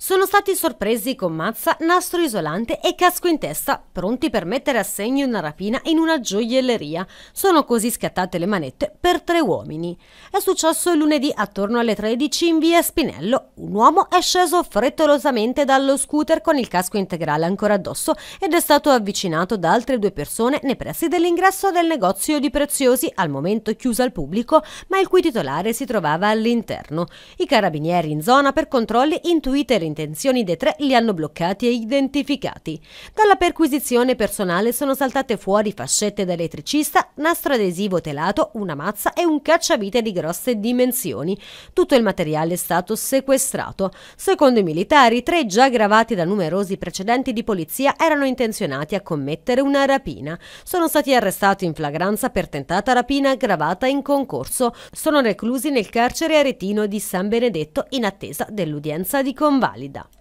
sono stati sorpresi con mazza, nastro isolante e casco in testa, pronti per mettere a segno una rapina in una gioielleria. Sono così scattate le manette per tre uomini. È successo lunedì attorno alle 13 in via Spinello. Un uomo è sceso frettolosamente dallo scooter con il casco integrale ancora addosso ed è stato avvicinato da altre due persone nei pressi dell'ingresso del negozio di preziosi, al momento chiuso al pubblico, ma il cui titolare si trovava all'interno. I carabinieri in zona per controlli intuite intenzioni dei tre li hanno bloccati e identificati. Dalla perquisizione personale sono saltate fuori fascette da elettricista, nastro adesivo telato, una mazza e un cacciavite di grosse dimensioni. Tutto il materiale è stato sequestrato. Secondo i militari, tre già gravati da numerosi precedenti di polizia erano intenzionati a commettere una rapina. Sono stati arrestati in flagranza per tentata rapina aggravata in concorso. Sono reclusi nel carcere aretino di San Benedetto in attesa dell'udienza di convalida. valida.